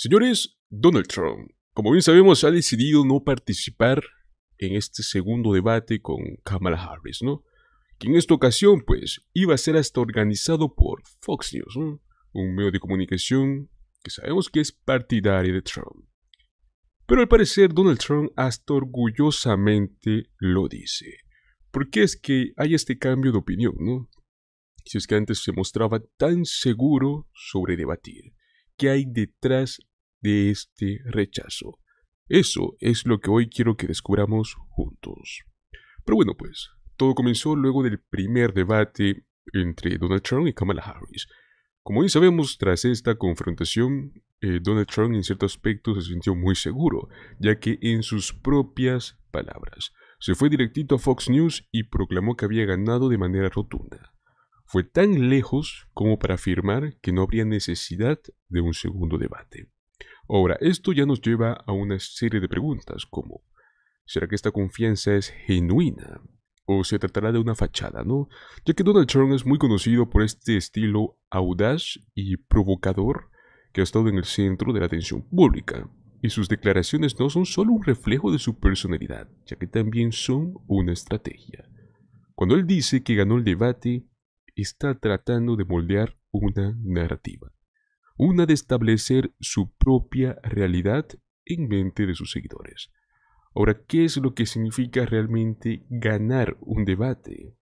Señores, Donald Trump, como bien sabemos, ha decidido no participar en este segundo debate con Kamala Harris, ¿no? Que en esta ocasión, pues, iba a ser hasta organizado por Fox News, ¿no? un medio de comunicación que sabemos que es partidario de Trump. Pero al parecer Donald Trump hasta orgullosamente lo dice. ¿Por qué es que hay este cambio de opinión, ¿no? Si es que antes se mostraba tan seguro sobre debatir, ¿qué hay detrás de este rechazo. Eso es lo que hoy quiero que descubramos juntos. Pero bueno, pues, todo comenzó luego del primer debate entre Donald Trump y Kamala Harris. Como ya sabemos, tras esta confrontación, eh, Donald Trump en cierto aspecto se sintió muy seguro, ya que en sus propias palabras, se fue directito a Fox News y proclamó que había ganado de manera rotunda. Fue tan lejos como para afirmar que no habría necesidad de un segundo debate. Ahora, esto ya nos lleva a una serie de preguntas como, ¿será que esta confianza es genuina? ¿O se tratará de una fachada, no? Ya que Donald Trump es muy conocido por este estilo audaz y provocador que ha estado en el centro de la atención pública. Y sus declaraciones no son solo un reflejo de su personalidad, ya que también son una estrategia. Cuando él dice que ganó el debate, está tratando de moldear una narrativa una de establecer su propia realidad en mente de sus seguidores. Ahora, ¿qué es lo que significa realmente ganar un debate?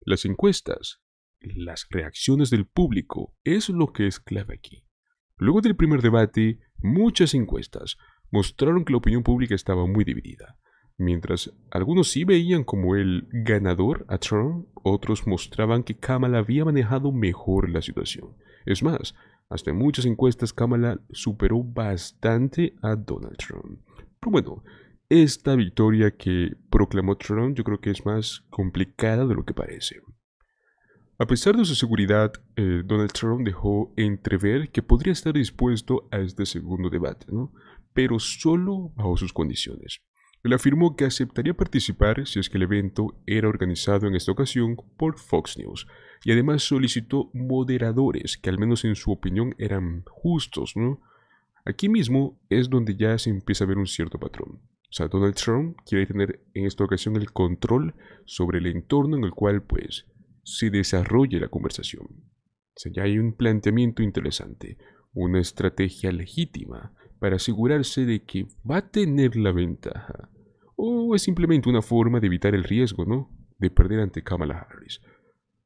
Las encuestas, las reacciones del público, es lo que es clave aquí. Luego del primer debate, muchas encuestas mostraron que la opinión pública estaba muy dividida. Mientras algunos sí veían como el ganador a Trump, otros mostraban que Kamala había manejado mejor la situación. Es más, hasta en muchas encuestas, Kamala superó bastante a Donald Trump. Pero bueno, esta victoria que proclamó Trump yo creo que es más complicada de lo que parece. A pesar de su seguridad, eh, Donald Trump dejó entrever que podría estar dispuesto a este segundo debate, pero solo bajo sus condiciones. Él afirmó que aceptaría participar si es que el evento era organizado en esta ocasión por Fox News, y además solicitó moderadores que al menos en su opinión eran justos, ¿no? Aquí mismo es donde ya se empieza a ver un cierto patrón. O sea, Donald Trump quiere tener en esta ocasión el control sobre el entorno en el cual pues se desarrolle la conversación. O sea, ya hay un planteamiento interesante, una estrategia legítima para asegurarse de que va a tener la ventaja. O es simplemente una forma de evitar el riesgo, ¿no? De perder ante Kamala Harris.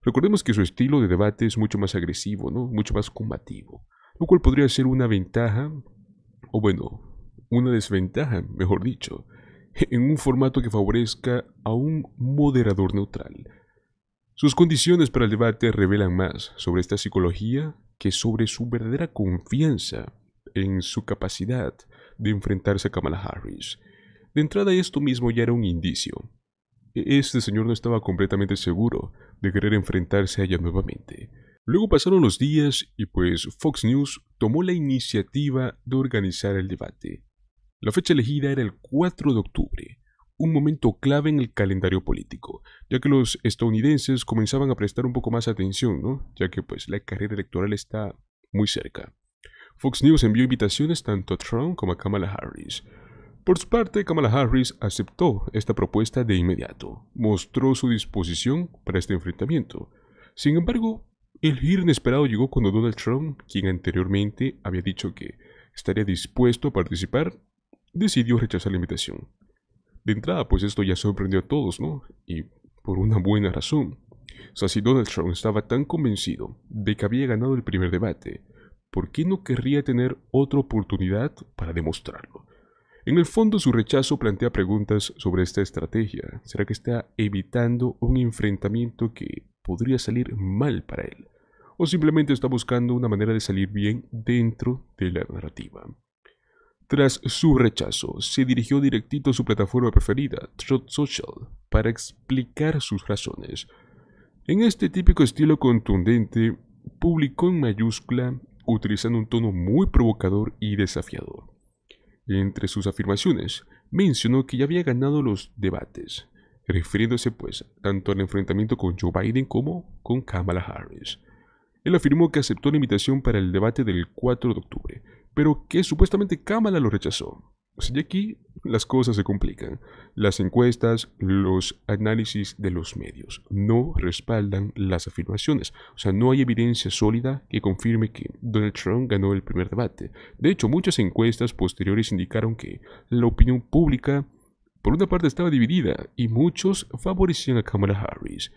Recordemos que su estilo de debate es mucho más agresivo, ¿no? Mucho más combativo, lo cual podría ser una ventaja, o bueno, una desventaja, mejor dicho, en un formato que favorezca a un moderador neutral. Sus condiciones para el debate revelan más sobre esta psicología que sobre su verdadera confianza en su capacidad de enfrentarse a Kamala Harris. De entrada esto mismo ya era un indicio, e-, este señor no estaba completamente seguro de querer enfrentarse a ella nuevamente. Luego pasaron los días y pues Fox News tomó la iniciativa de organizar el debate. La fecha elegida era el 4 de octubre, un momento clave en el calendario político, ya que los estadounidenses comenzaban a prestar un poco más atención, ¿no? Ya que pues la carrera electoral está muy cerca. Fox News envió invitaciones tanto a Trump como a Kamala Harris, por su parte, Kamala Harris aceptó esta propuesta de inmediato, mostró su disposición para este enfrentamiento. Sin embargo, el giro inesperado llegó cuando Donald Trump, quien anteriormente había dicho que estaría dispuesto a participar, decidió rechazar la invitación. De entrada, pues esto ya sorprendió a todos, ¿no? Y por una buena razón. O si Donald Trump estaba tan convencido de que había ganado el primer debate, ¿por qué no querría tener otra oportunidad para demostrarlo? En el fondo su rechazo plantea preguntas sobre esta estrategia. ¿Será que está evitando un enfrentamiento que podría salir mal para él? ¿O simplemente está buscando una manera de salir bien dentro de la narrativa? Tras su rechazo, se dirigió directito a su plataforma preferida, Truth Social, para explicar sus razones. En este típico estilo contundente, publicó en mayúscula, utilizando un tono muy provocador y desafiador. Entre sus afirmaciones, mencionó que ya había ganado los debates, refiriéndose pues tanto al enfrentamiento con Joe Biden como con Kamala Harris. Él afirmó que aceptó la invitación para el debate del 4 de octubre, pero que supuestamente Kamala lo rechazó. Y aquí las cosas se complican. Las encuestas, los análisis de los medios no respaldan las afirmaciones. O sea, no hay evidencia sólida que confirme que Donald Trump ganó el primer debate. De hecho, muchas encuestas posteriores indicaron que la opinión pública, por una parte, estaba dividida y muchos favorecían a Kamala Harris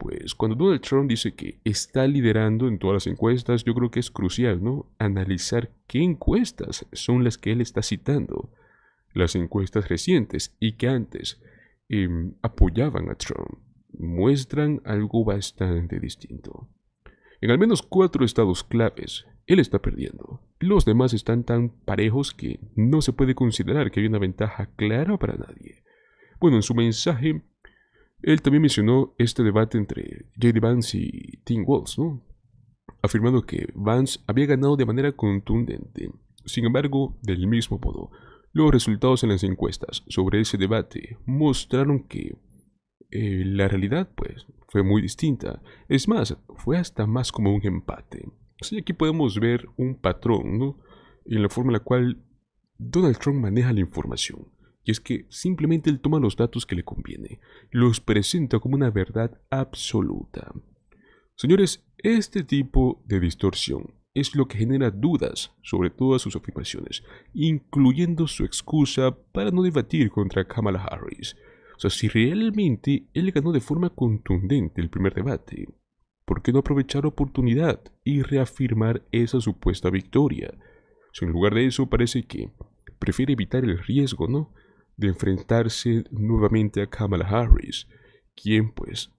pues cuando Donald Trump dice que está liderando en todas las encuestas, yo creo que es crucial, ¿no? Analizar qué encuestas son las que él está citando, las encuestas recientes y que antes em, apoyaban a Trump, muestran algo bastante distinto. En al menos cuatro estados claves, él está perdiendo. Los demás están tan parejos que no se puede considerar que hay una ventaja clara para nadie. Bueno, en su mensaje él también mencionó este debate entre J.D. Vance y Tim Walls, ¿no? afirmando que Vance había ganado de manera contundente. Sin embargo, del mismo modo, los resultados en las encuestas sobre ese debate mostraron que eh, la realidad pues fue muy distinta. Es más, fue hasta más como un empate. Así aquí podemos ver un patrón en la forma en la cual Donald Trump maneja la información es que simplemente él toma los datos que le conviene los presenta como una verdad absoluta. Señores, este tipo de distorsión es lo que genera dudas sobre todas sus afirmaciones, incluyendo su excusa para no debatir contra Kamala Harris. O sea, si realmente él ganó de forma contundente el primer debate, ¿por qué no aprovechar la oportunidad y reafirmar esa supuesta victoria? en lugar de eso, parece que prefiere evitar el riesgo, ¿no? de enfrentarse nuevamente a Kamala Harris, quien pues,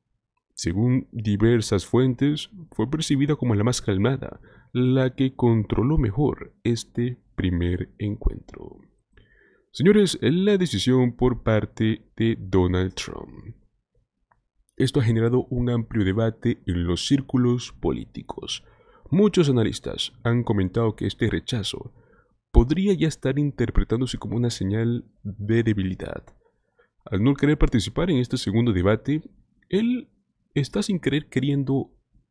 según diversas fuentes, fue percibida como la más calmada, la que controló mejor este primer encuentro. Señores, la decisión por parte de Donald Trump. Esto ha generado un amplio debate en los círculos políticos. Muchos analistas han comentado que este rechazo podría ya estar interpretándose como una señal de debilidad. Al no querer participar en este segundo debate, él está sin querer queriendo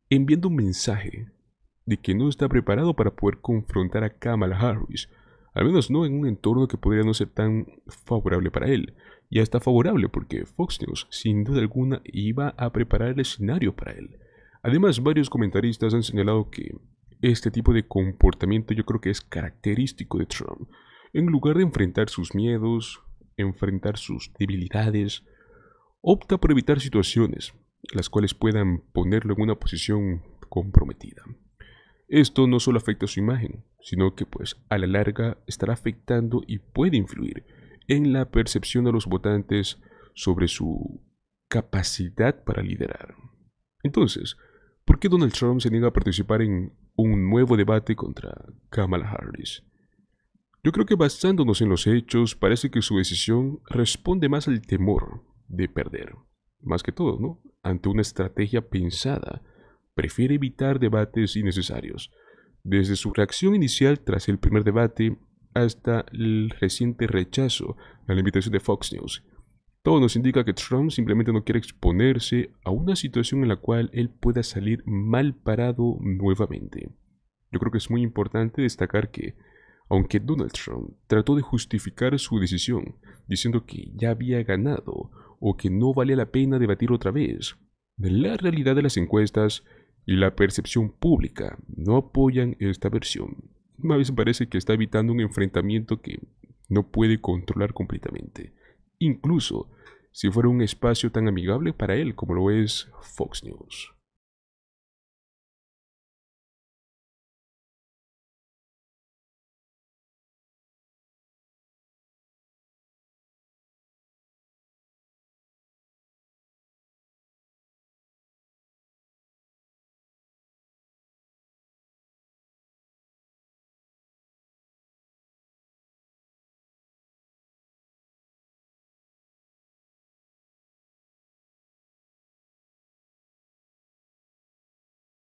enviando un mensaje de que no está preparado para poder confrontar a Kamala Harris, al menos no en un entorno que podría no ser tan favorable para él. Ya está favorable porque Fox News, sin duda alguna, iba a preparar el escenario para él. Además, varios comentaristas han señalado que este tipo de comportamiento yo creo que es característico de Trump. En lugar de enfrentar sus miedos, enfrentar sus debilidades, opta por evitar situaciones las cuales puedan ponerlo en una posición comprometida. Esto no solo afecta a su imagen, sino que pues a la larga estará afectando y puede influir en la percepción de los votantes sobre su capacidad para liderar. Entonces, ¿por qué Donald Trump se niega a participar en un nuevo debate contra Kamala Harris. Yo creo que basándonos en los hechos, parece que su decisión responde más al temor de perder, más que todo, ¿no? Ante una estrategia pensada, prefiere evitar debates innecesarios. Desde su reacción inicial tras el primer debate hasta el reciente rechazo a la invitación de Fox News, todo nos indica que Trump simplemente no quiere exponerse a una situación en la cual él pueda salir mal parado nuevamente. Yo creo que es muy importante destacar que, aunque Donald Trump trató de justificar su decisión diciendo que ya había ganado o que no valía la pena debatir otra vez, la realidad de las encuestas y la percepción pública no apoyan esta versión. Una vez parece que está evitando un enfrentamiento que no puede controlar completamente incluso si fuera un espacio tan amigable para él como lo es Fox News.